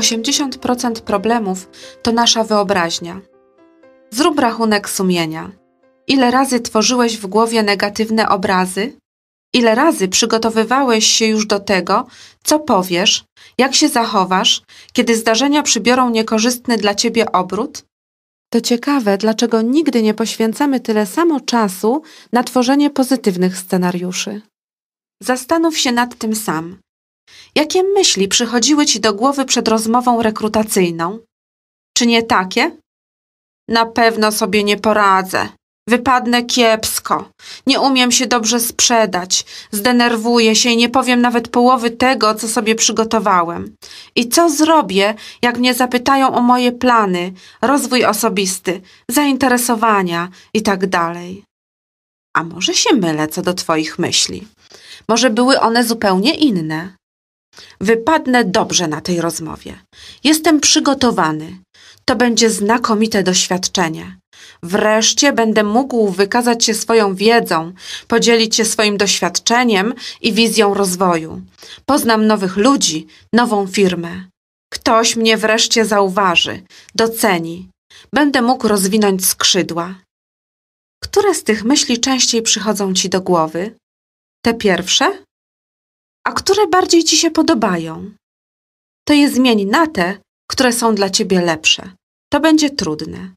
80% problemów to nasza wyobraźnia. Zrób rachunek sumienia. Ile razy tworzyłeś w głowie negatywne obrazy? Ile razy przygotowywałeś się już do tego, co powiesz, jak się zachowasz, kiedy zdarzenia przybiorą niekorzystny dla ciebie obrót? To ciekawe, dlaczego nigdy nie poświęcamy tyle samo czasu na tworzenie pozytywnych scenariuszy. Zastanów się nad tym sam. Jakie myśli przychodziły ci do głowy przed rozmową rekrutacyjną? Czy nie takie? Na pewno sobie nie poradzę. Wypadnę kiepsko. Nie umiem się dobrze sprzedać. Zdenerwuję się i nie powiem nawet połowy tego, co sobie przygotowałem. I co zrobię, jak mnie zapytają o moje plany, rozwój osobisty, zainteresowania itd. Tak A może się mylę co do Twoich myśli? Może były one zupełnie inne? Wypadnę dobrze na tej rozmowie. Jestem przygotowany. To będzie znakomite doświadczenie. Wreszcie będę mógł wykazać się swoją wiedzą, podzielić się swoim doświadczeniem i wizją rozwoju. Poznam nowych ludzi, nową firmę. Ktoś mnie wreszcie zauważy, doceni. Będę mógł rozwinąć skrzydła. Które z tych myśli częściej przychodzą ci do głowy? Te pierwsze? a które bardziej ci się podobają. To je zmień na te, które są dla ciebie lepsze. To będzie trudne,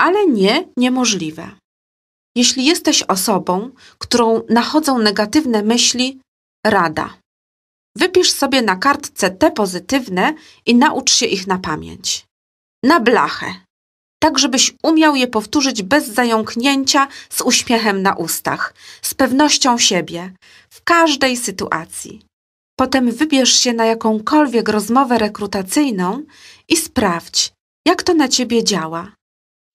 ale nie niemożliwe. Jeśli jesteś osobą, którą nachodzą negatywne myśli, rada. Wypisz sobie na kartce te pozytywne i naucz się ich na pamięć. Na blachę. Tak, żebyś umiał je powtórzyć bez zająknięcia, z uśmiechem na ustach, z pewnością siebie, w każdej sytuacji. Potem wybierz się na jakąkolwiek rozmowę rekrutacyjną i sprawdź, jak to na ciebie działa.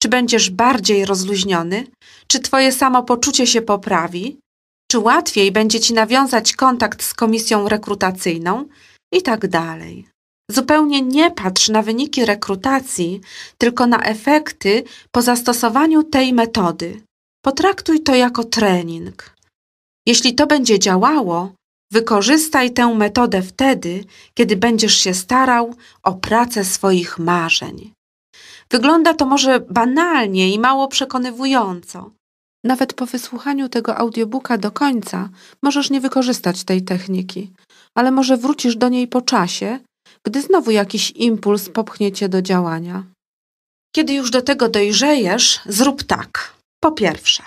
Czy będziesz bardziej rozluźniony, czy twoje samopoczucie się poprawi, czy łatwiej będzie ci nawiązać kontakt z komisją rekrutacyjną i tak dalej. Zupełnie nie patrz na wyniki rekrutacji, tylko na efekty po zastosowaniu tej metody. Potraktuj to jako trening. Jeśli to będzie działało, Wykorzystaj tę metodę wtedy, kiedy będziesz się starał o pracę swoich marzeń. Wygląda to może banalnie i mało przekonywująco. Nawet po wysłuchaniu tego audiobooka do końca możesz nie wykorzystać tej techniki, ale może wrócisz do niej po czasie, gdy znowu jakiś impuls popchnie cię do działania. Kiedy już do tego dojrzejesz, zrób tak. Po pierwsze,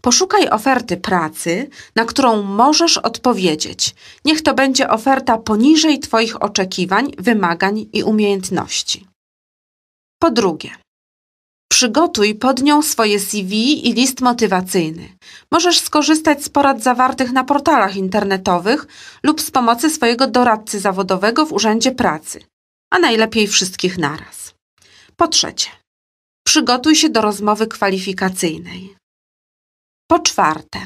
Poszukaj oferty pracy, na którą możesz odpowiedzieć. Niech to będzie oferta poniżej Twoich oczekiwań, wymagań i umiejętności. Po drugie, Przygotuj pod nią swoje CV i list motywacyjny. Możesz skorzystać z porad zawartych na portalach internetowych lub z pomocy swojego doradcy zawodowego w Urzędzie Pracy, a najlepiej wszystkich naraz. Po trzecie, przygotuj się do rozmowy kwalifikacyjnej. Po czwarte,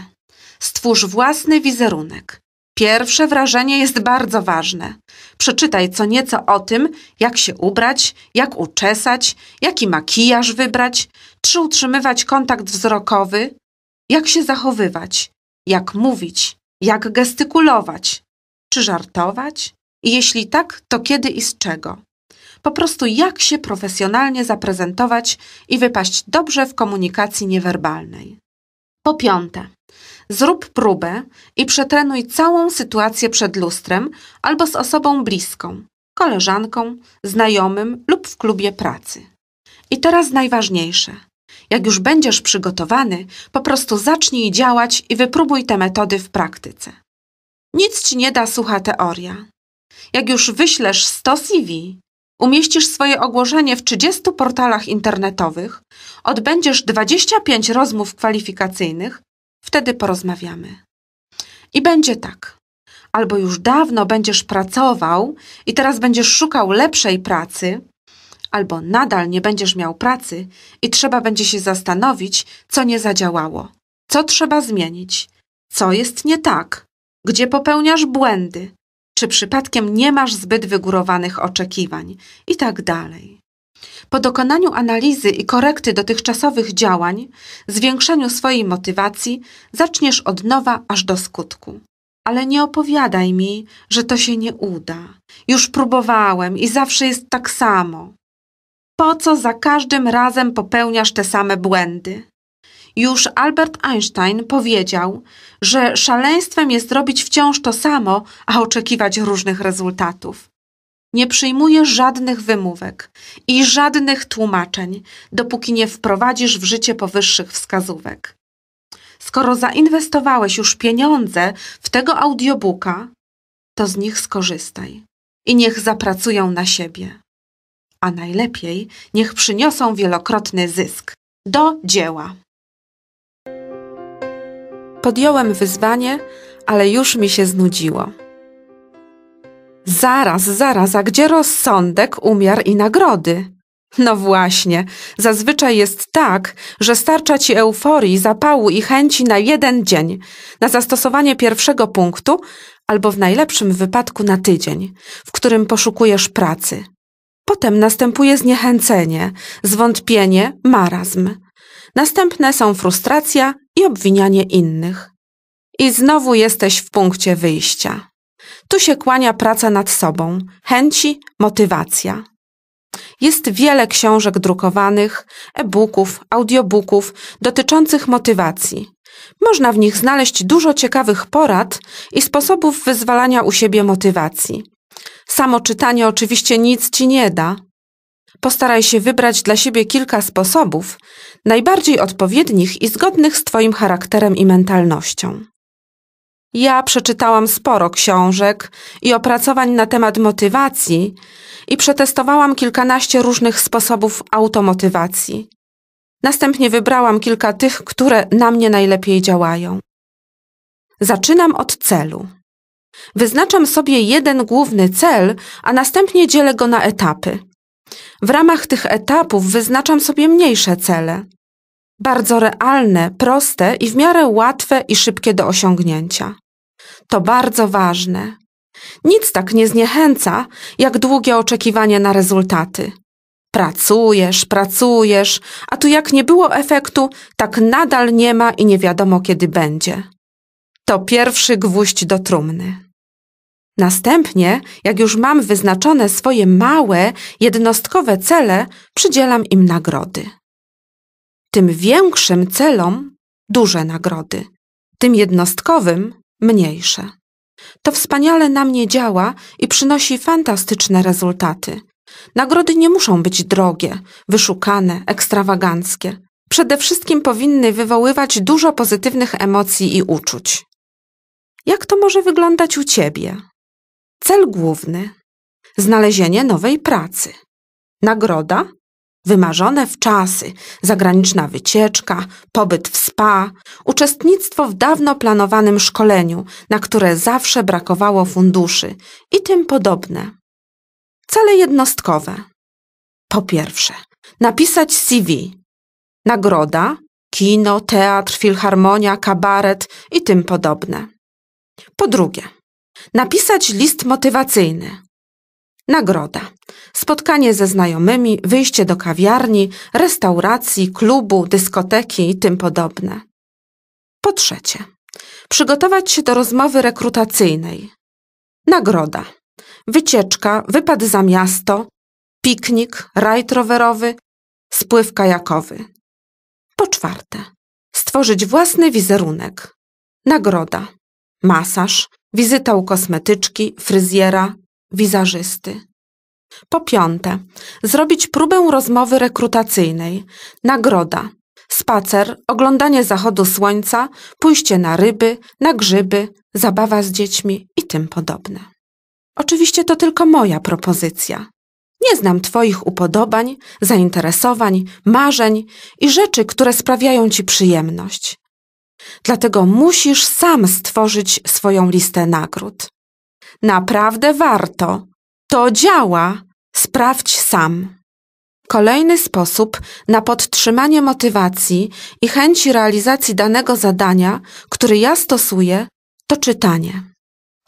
stwórz własny wizerunek. Pierwsze wrażenie jest bardzo ważne. Przeczytaj co nieco o tym, jak się ubrać, jak uczesać, jaki makijaż wybrać, czy utrzymywać kontakt wzrokowy, jak się zachowywać, jak mówić, jak gestykulować, czy żartować i jeśli tak, to kiedy i z czego. Po prostu jak się profesjonalnie zaprezentować i wypaść dobrze w komunikacji niewerbalnej. Po piąte, zrób próbę i przetrenuj całą sytuację przed lustrem albo z osobą bliską, koleżanką, znajomym lub w klubie pracy. I teraz najważniejsze. Jak już będziesz przygotowany, po prostu zacznij działać i wypróbuj te metody w praktyce. Nic ci nie da sucha teoria. Jak już wyślesz 100 CV, umieścisz swoje ogłoszenie w 30 portalach internetowych, odbędziesz 25 rozmów kwalifikacyjnych, wtedy porozmawiamy. I będzie tak. Albo już dawno będziesz pracował i teraz będziesz szukał lepszej pracy, albo nadal nie będziesz miał pracy i trzeba będzie się zastanowić, co nie zadziałało, co trzeba zmienić, co jest nie tak, gdzie popełniasz błędy, czy przypadkiem nie masz zbyt wygórowanych oczekiwań i tak dalej. Po dokonaniu analizy i korekty dotychczasowych działań, zwiększeniu swojej motywacji, zaczniesz od nowa aż do skutku. Ale nie opowiadaj mi, że to się nie uda. Już próbowałem i zawsze jest tak samo. Po co za każdym razem popełniasz te same błędy? Już Albert Einstein powiedział, że szaleństwem jest robić wciąż to samo, a oczekiwać różnych rezultatów. Nie przyjmujesz żadnych wymówek i żadnych tłumaczeń, dopóki nie wprowadzisz w życie powyższych wskazówek. Skoro zainwestowałeś już pieniądze w tego audiobooka, to z nich skorzystaj i niech zapracują na siebie. A najlepiej niech przyniosą wielokrotny zysk. Do dzieła! Podjąłem wyzwanie, ale już mi się znudziło. Zaraz, zaraz, a gdzie rozsądek, umiar i nagrody? No właśnie, zazwyczaj jest tak, że starcza ci euforii, zapału i chęci na jeden dzień, na zastosowanie pierwszego punktu, albo w najlepszym wypadku na tydzień, w którym poszukujesz pracy. Potem następuje zniechęcenie, zwątpienie, marazm. Następne są frustracja i obwinianie innych. I znowu jesteś w punkcie wyjścia. Tu się kłania praca nad sobą, chęci, motywacja. Jest wiele książek drukowanych, e-booków, audiobooków dotyczących motywacji. Można w nich znaleźć dużo ciekawych porad i sposobów wyzwalania u siebie motywacji. Samo czytanie oczywiście nic ci nie da. Postaraj się wybrać dla siebie kilka sposobów, najbardziej odpowiednich i zgodnych z Twoim charakterem i mentalnością. Ja przeczytałam sporo książek i opracowań na temat motywacji i przetestowałam kilkanaście różnych sposobów automotywacji. Następnie wybrałam kilka tych, które na mnie najlepiej działają. Zaczynam od celu. Wyznaczam sobie jeden główny cel, a następnie dzielę go na etapy. W ramach tych etapów wyznaczam sobie mniejsze cele. Bardzo realne, proste i w miarę łatwe i szybkie do osiągnięcia. To bardzo ważne. Nic tak nie zniechęca, jak długie oczekiwanie na rezultaty. Pracujesz, pracujesz, a tu jak nie było efektu, tak nadal nie ma i nie wiadomo kiedy będzie. To pierwszy gwóźdź do trumny. Następnie, jak już mam wyznaczone swoje małe, jednostkowe cele, przydzielam im nagrody. Tym większym celom duże nagrody, tym jednostkowym mniejsze. To wspaniale na mnie działa i przynosi fantastyczne rezultaty. Nagrody nie muszą być drogie, wyszukane, ekstrawaganckie. Przede wszystkim powinny wywoływać dużo pozytywnych emocji i uczuć. Jak to może wyglądać u ciebie? Cel główny znalezienie nowej pracy. Nagroda wymarzone wczasy, zagraniczna wycieczka, pobyt w spa, uczestnictwo w dawno planowanym szkoleniu, na które zawsze brakowało funduszy i tym podobne. Cele jednostkowe. Po pierwsze, napisać CV. Nagroda, kino, teatr, filharmonia, kabaret i tym podobne. Po drugie, Napisać list motywacyjny. Nagroda. Spotkanie ze znajomymi, wyjście do kawiarni, restauracji, klubu, dyskoteki i tym podobne. Po trzecie. Przygotować się do rozmowy rekrutacyjnej. Nagroda. Wycieczka, wypad za miasto, piknik, rajd rowerowy, spływ kajakowy. Po czwarte. Stworzyć własny wizerunek. Nagroda. Masaż, Wizyta u kosmetyczki, fryzjera, wizerzysty. Po piąte, zrobić próbę rozmowy rekrutacyjnej. Nagroda. Spacer, oglądanie zachodu słońca, pójście na ryby, na grzyby, zabawa z dziećmi i tym podobne. Oczywiście to tylko moja propozycja. Nie znam Twoich upodobań, zainteresowań, marzeń i rzeczy, które sprawiają Ci przyjemność. Dlatego musisz sam stworzyć swoją listę nagród. Naprawdę warto. To działa. Sprawdź sam. Kolejny sposób na podtrzymanie motywacji i chęci realizacji danego zadania, który ja stosuję, to czytanie.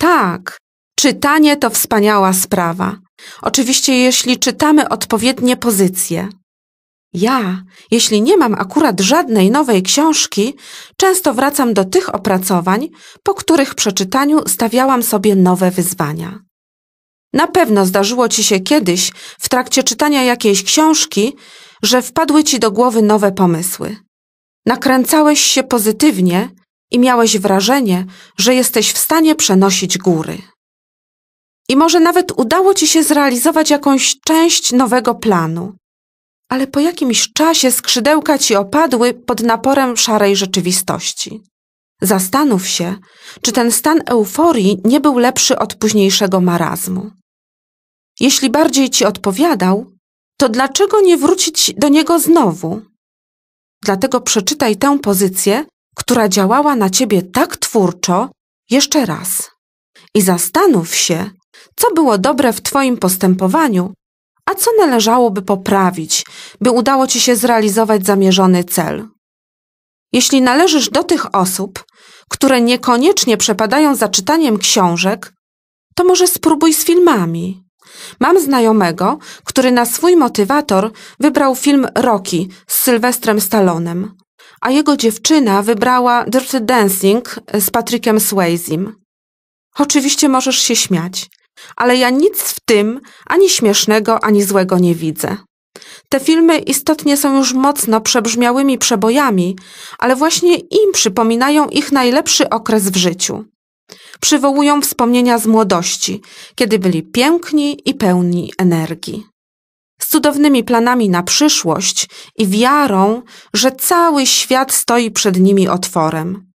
Tak, czytanie to wspaniała sprawa. Oczywiście, jeśli czytamy odpowiednie pozycje. Ja, jeśli nie mam akurat żadnej nowej książki, często wracam do tych opracowań, po których przeczytaniu stawiałam sobie nowe wyzwania. Na pewno zdarzyło ci się kiedyś, w trakcie czytania jakiejś książki, że wpadły ci do głowy nowe pomysły. Nakręcałeś się pozytywnie i miałeś wrażenie, że jesteś w stanie przenosić góry. I może nawet udało ci się zrealizować jakąś część nowego planu ale po jakimś czasie skrzydełka ci opadły pod naporem szarej rzeczywistości. Zastanów się, czy ten stan euforii nie był lepszy od późniejszego marazmu. Jeśli bardziej ci odpowiadał, to dlaczego nie wrócić do niego znowu? Dlatego przeczytaj tę pozycję, która działała na ciebie tak twórczo, jeszcze raz. I zastanów się, co było dobre w twoim postępowaniu, a co należałoby poprawić, by udało ci się zrealizować zamierzony cel? Jeśli należysz do tych osób, które niekoniecznie przepadają za czytaniem książek, to może spróbuj z filmami. Mam znajomego, który na swój motywator wybrał film Rocky z Sylwestrem Stallonem, a jego dziewczyna wybrała Dirty Dancing z Patrickiem Swayzim. Oczywiście możesz się śmiać, ale ja nic w tym ani śmiesznego, ani złego nie widzę. Te filmy istotnie są już mocno przebrzmiałymi przebojami, ale właśnie im przypominają ich najlepszy okres w życiu. Przywołują wspomnienia z młodości, kiedy byli piękni i pełni energii. Z cudownymi planami na przyszłość i wiarą, że cały świat stoi przed nimi otworem.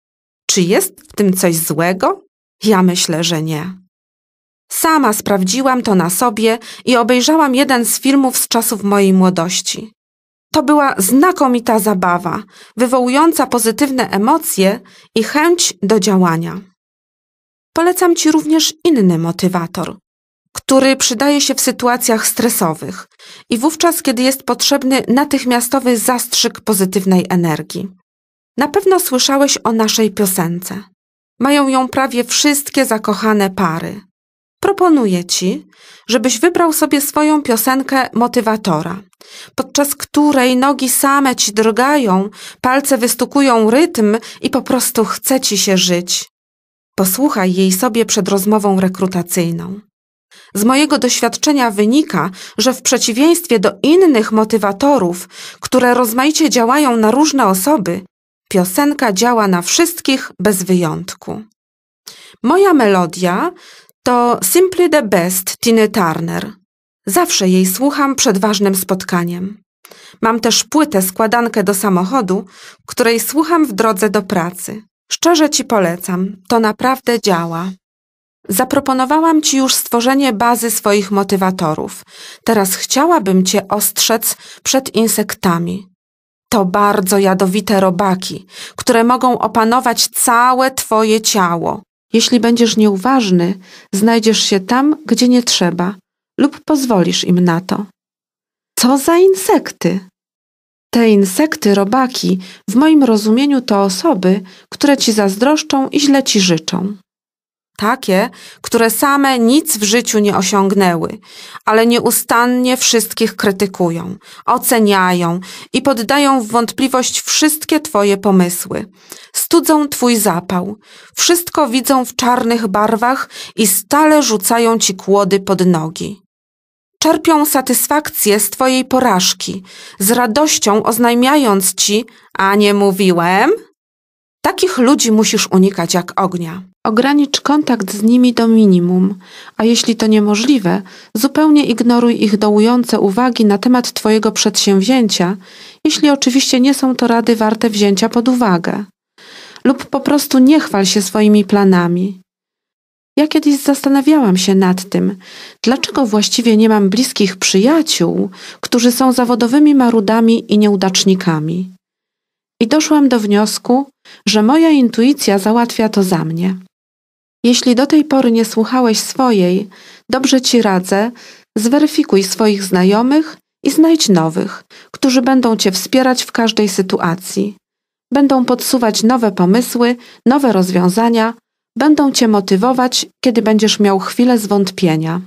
Czy jest w tym coś złego? Ja myślę, że nie. Sama sprawdziłam to na sobie i obejrzałam jeden z filmów z czasów mojej młodości. To była znakomita zabawa, wywołująca pozytywne emocje i chęć do działania. Polecam Ci również inny motywator, który przydaje się w sytuacjach stresowych i wówczas, kiedy jest potrzebny natychmiastowy zastrzyk pozytywnej energii. Na pewno słyszałeś o naszej piosence. Mają ją prawie wszystkie zakochane pary. Proponuję ci, żebyś wybrał sobie swoją piosenkę motywatora, podczas której nogi same ci drgają, palce wystukują rytm i po prostu chce ci się żyć. Posłuchaj jej sobie przed rozmową rekrutacyjną. Z mojego doświadczenia wynika, że w przeciwieństwie do innych motywatorów, które rozmaicie działają na różne osoby, piosenka działa na wszystkich bez wyjątku. Moja melodia to Simply the Best Tiny Turner. Zawsze jej słucham przed ważnym spotkaniem. Mam też płytę składankę do samochodu, której słucham w drodze do pracy. Szczerze ci polecam, to naprawdę działa. Zaproponowałam ci już stworzenie bazy swoich motywatorów. Teraz chciałabym cię ostrzec przed insektami. To bardzo jadowite robaki, które mogą opanować całe twoje ciało. Jeśli będziesz nieuważny, znajdziesz się tam, gdzie nie trzeba, lub pozwolisz im na to. Co za insekty? Te insekty, robaki, w moim rozumieniu to osoby, które ci zazdroszczą i źle ci życzą takie, które same nic w życiu nie osiągnęły, ale nieustannie wszystkich krytykują, oceniają i poddają w wątpliwość wszystkie Twoje pomysły. Studzą Twój zapał, wszystko widzą w czarnych barwach i stale rzucają Ci kłody pod nogi. Czerpią satysfakcję z Twojej porażki, z radością oznajmiając Ci, a nie mówiłem? Takich ludzi musisz unikać jak ognia. Ogranicz kontakt z nimi do minimum, a jeśli to niemożliwe, zupełnie ignoruj ich dołujące uwagi na temat Twojego przedsięwzięcia, jeśli oczywiście nie są to rady warte wzięcia pod uwagę. Lub po prostu nie chwal się swoimi planami. Ja kiedyś zastanawiałam się nad tym, dlaczego właściwie nie mam bliskich przyjaciół, którzy są zawodowymi marudami i nieudacznikami i doszłam do wniosku, że moja intuicja załatwia to za mnie. Jeśli do tej pory nie słuchałeś swojej, dobrze ci radzę, zweryfikuj swoich znajomych i znajdź nowych, którzy będą cię wspierać w każdej sytuacji. Będą podsuwać nowe pomysły, nowe rozwiązania, będą cię motywować, kiedy będziesz miał chwilę zwątpienia.